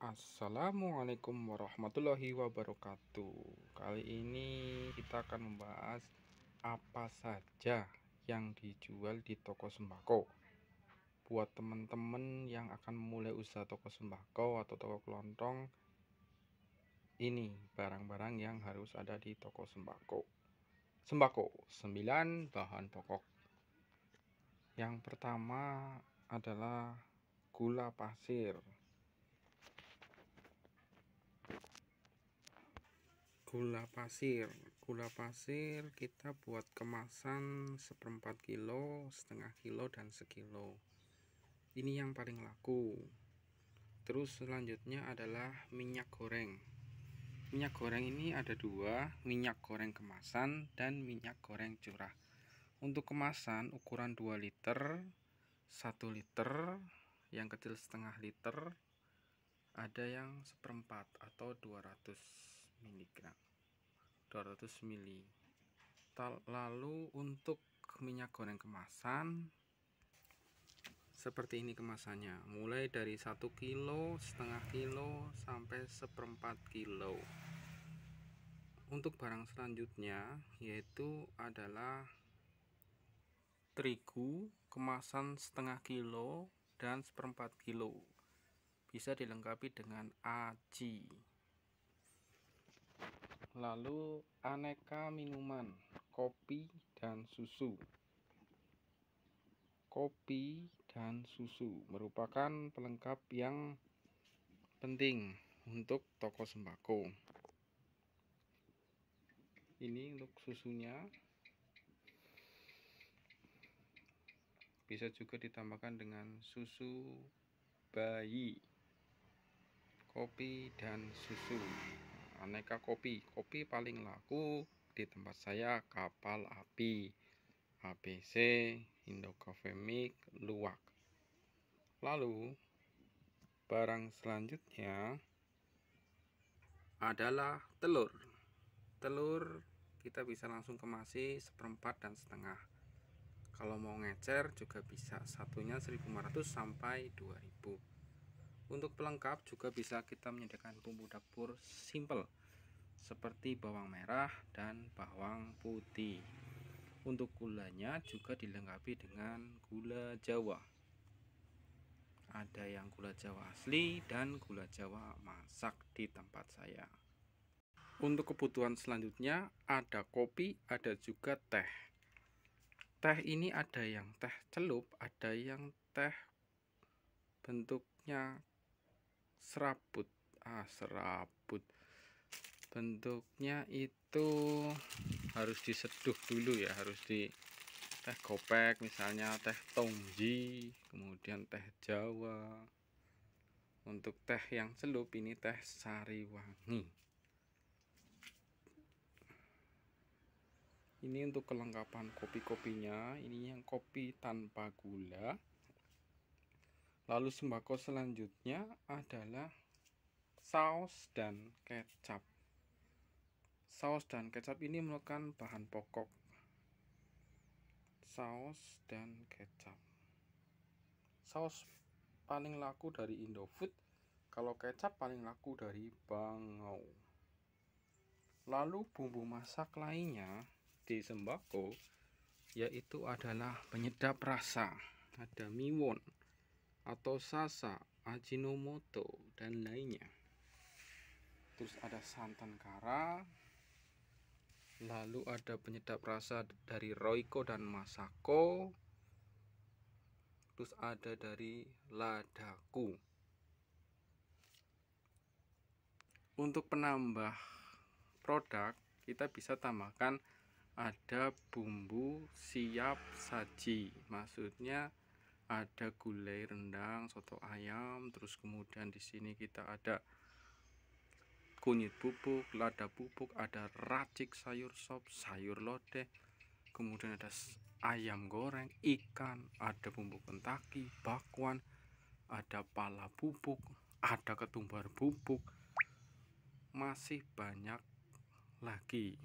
Assalamualaikum warahmatullahi wabarakatuh Kali ini kita akan membahas apa saja yang dijual di toko sembako Buat teman-teman yang akan mulai usaha toko sembako atau toko kelontong Ini barang-barang yang harus ada di toko sembako Sembako 9 bahan pokok Yang pertama adalah gula pasir gula pasir gula pasir kita buat kemasan seperempat kilo setengah kilo dan sekilo ini yang paling laku terus selanjutnya adalah minyak goreng minyak goreng ini ada dua minyak goreng kemasan dan minyak goreng curah untuk kemasan ukuran 2 liter 1 liter yang kecil setengah liter ada yang seperempat atau 200 miligram 200 mili lalu untuk minyak goreng kemasan seperti ini kemasannya mulai dari 1 kilo setengah kilo sampai seperempat kilo untuk barang selanjutnya yaitu adalah terigu kemasan setengah kilo dan seperempat kilo bisa dilengkapi dengan aci lalu aneka minuman, kopi dan susu. Kopi dan susu merupakan pelengkap yang penting untuk toko sembako. Ini untuk susunya. Bisa juga ditambahkan dengan susu bayi, kopi dan susu aneka kopi. Kopi paling laku di tempat saya Kapal Api, ABC, Indocofemic, Luwak. Lalu barang selanjutnya adalah telur. Telur kita bisa langsung kemasi seperempat dan setengah. Kalau mau ngecer juga bisa, satunya 1500 sampai 2000. Untuk pelengkap juga bisa kita menyediakan bumbu dapur simple seperti bawang merah dan bawang putih. Untuk gulanya juga dilengkapi dengan gula jawa. Ada yang gula jawa asli dan gula jawa masak di tempat saya. Untuk kebutuhan selanjutnya ada kopi, ada juga teh. Teh ini ada yang teh celup, ada yang teh bentuknya serabut ah serabut bentuknya itu harus diseduh dulu ya harus di teh gopek misalnya teh tongji kemudian teh jawa untuk teh yang celup ini teh sari wangi ini untuk kelengkapan kopi-kopinya ini yang kopi tanpa gula Lalu sembako selanjutnya adalah saus dan kecap. Saus dan kecap ini merupakan bahan pokok. Saus dan kecap. Saus paling laku dari Indofood, kalau kecap paling laku dari Bangau. Lalu bumbu masak lainnya di sembako yaitu adalah penyedap rasa. Ada miwon atau sasa, ajinomoto dan lainnya. Terus ada santan kara, lalu ada penyedap rasa dari Royco dan Masako. Terus ada dari Ladaku. Untuk penambah produk, kita bisa tambahkan ada bumbu siap saji maksudnya ada gulai rendang, soto ayam, terus kemudian di sini kita ada kunyit bubuk, lada bubuk, ada racik sayur sop, sayur lodeh, kemudian ada ayam goreng, ikan, ada bumbu kentaki, bakwan, ada pala bubuk, ada ketumbar bubuk, masih banyak lagi.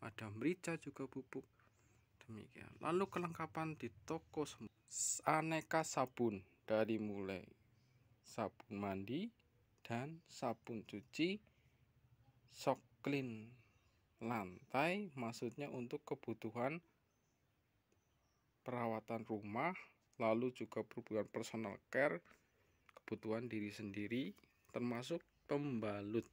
Ada merica juga bubuk demikian ya. lalu kelengkapan di toko aneka sabun dari mulai sabun mandi dan sabun cuci sok clean lantai maksudnya untuk kebutuhan perawatan rumah lalu juga perubahan personal care kebutuhan diri sendiri termasuk pembalut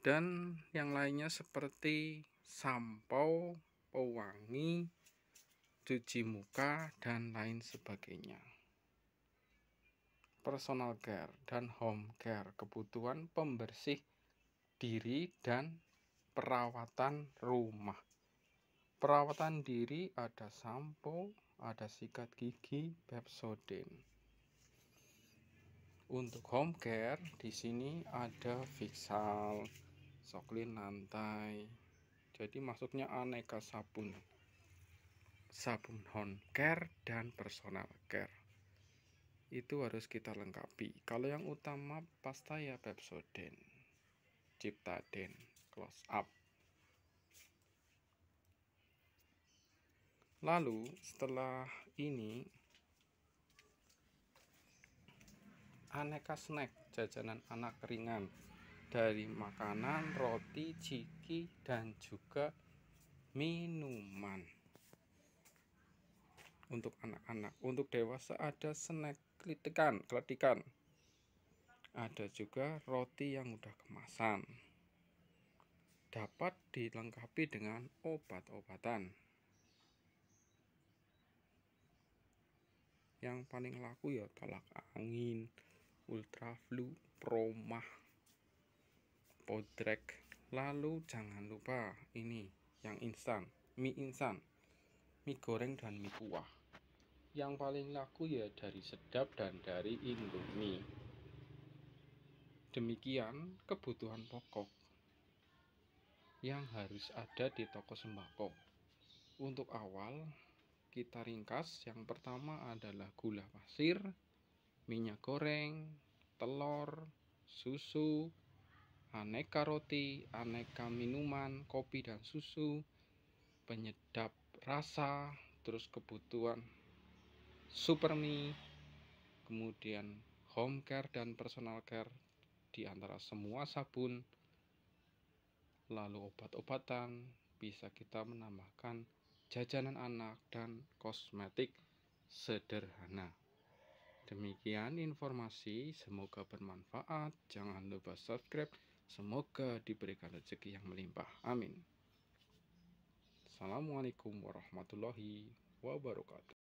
dan yang lainnya seperti sampo pewangi, cuci muka, dan lain sebagainya. Personal care dan home care, kebutuhan pembersih diri dan perawatan rumah. Perawatan diri ada sampo, ada sikat gigi, Pepsodent. Untuk home care di sini ada Fixal, Soklin lantai, jadi maksudnya aneka sabun sabun home care dan personal care itu harus kita lengkapi kalau yang utama pasta ya Pepsodent Ciptaden close up lalu setelah ini aneka snack jajanan anak ringan dari makanan, roti, ciki, dan juga minuman. Untuk anak-anak, untuk dewasa ada snack kelitikan, kelitikan. Ada juga roti yang udah kemasan. Dapat dilengkapi dengan obat-obatan. Yang paling laku ya tolak angin, ultra flu, promah, podrek lalu jangan lupa ini yang instan mie instan mie goreng dan mie kuah yang paling laku ya dari sedap dan dari indomie demikian kebutuhan pokok yang harus ada di toko sembako untuk awal kita ringkas yang pertama adalah gula pasir minyak goreng telur susu aneka roti, aneka minuman, kopi dan susu, penyedap rasa, terus kebutuhan super mie, kemudian home care dan personal care di antara semua sabun, lalu obat-obatan, bisa kita menambahkan jajanan anak dan kosmetik sederhana. Demikian informasi, semoga bermanfaat. Jangan lupa subscribe Semoga diberikan rezeki yang melimpah. Amin. Assalamualaikum warahmatullahi wabarakatuh.